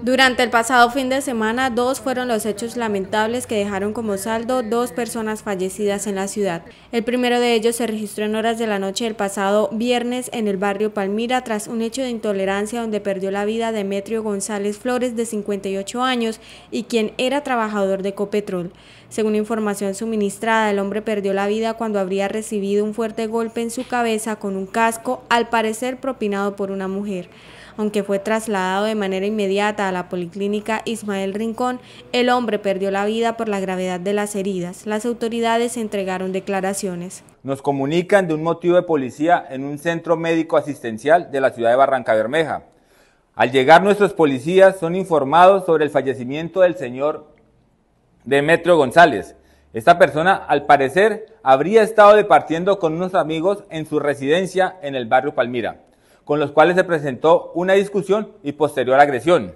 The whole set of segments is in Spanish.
Durante el pasado fin de semana, dos fueron los hechos lamentables que dejaron como saldo dos personas fallecidas en la ciudad. El primero de ellos se registró en horas de la noche del pasado viernes en el barrio Palmira tras un hecho de intolerancia donde perdió la vida Demetrio González Flores de 58 años y quien era trabajador de Copetrol. Según información suministrada, el hombre perdió la vida cuando habría recibido un fuerte golpe en su cabeza con un casco, al parecer propinado por una mujer. Aunque fue trasladado de manera inmediata a la policlínica Ismael Rincón, el hombre perdió la vida por la gravedad de las heridas. Las autoridades entregaron declaraciones. Nos comunican de un motivo de policía en un centro médico asistencial de la ciudad de Barranca Bermeja. Al llegar nuestros policías son informados sobre el fallecimiento del señor Demetrio González. Esta persona, al parecer, habría estado departiendo con unos amigos en su residencia en el barrio Palmira, con los cuales se presentó una discusión y posterior agresión.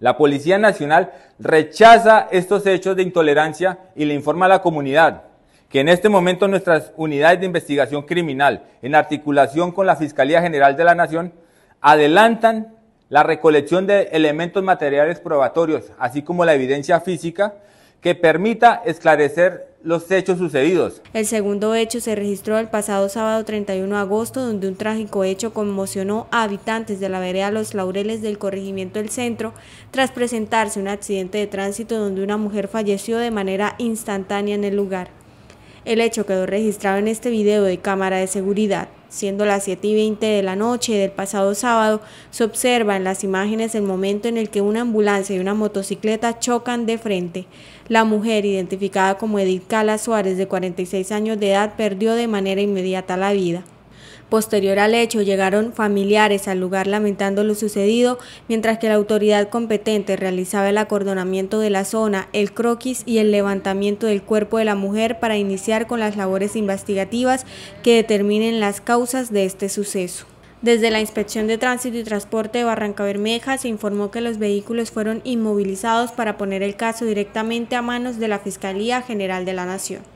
La Policía Nacional rechaza estos hechos de intolerancia y le informa a la comunidad que en este momento nuestras unidades de investigación criminal, en articulación con la Fiscalía General de la Nación, adelantan la recolección de elementos materiales probatorios, así como la evidencia física, que permita esclarecer los hechos sucedidos. El segundo hecho se registró el pasado sábado 31 de agosto, donde un trágico hecho conmocionó a habitantes de la vereda Los Laureles del corregimiento del centro, tras presentarse un accidente de tránsito donde una mujer falleció de manera instantánea en el lugar. El hecho quedó registrado en este video de cámara de seguridad. Siendo las 7 y 20 de la noche del pasado sábado, se observa en las imágenes el momento en el que una ambulancia y una motocicleta chocan de frente. La mujer, identificada como Edith Cala Suárez, de 46 años de edad, perdió de manera inmediata la vida. Posterior al hecho, llegaron familiares al lugar lamentando lo sucedido, mientras que la autoridad competente realizaba el acordonamiento de la zona, el croquis y el levantamiento del cuerpo de la mujer para iniciar con las labores investigativas que determinen las causas de este suceso. Desde la Inspección de Tránsito y Transporte de Barranca Bermeja se informó que los vehículos fueron inmovilizados para poner el caso directamente a manos de la Fiscalía General de la Nación.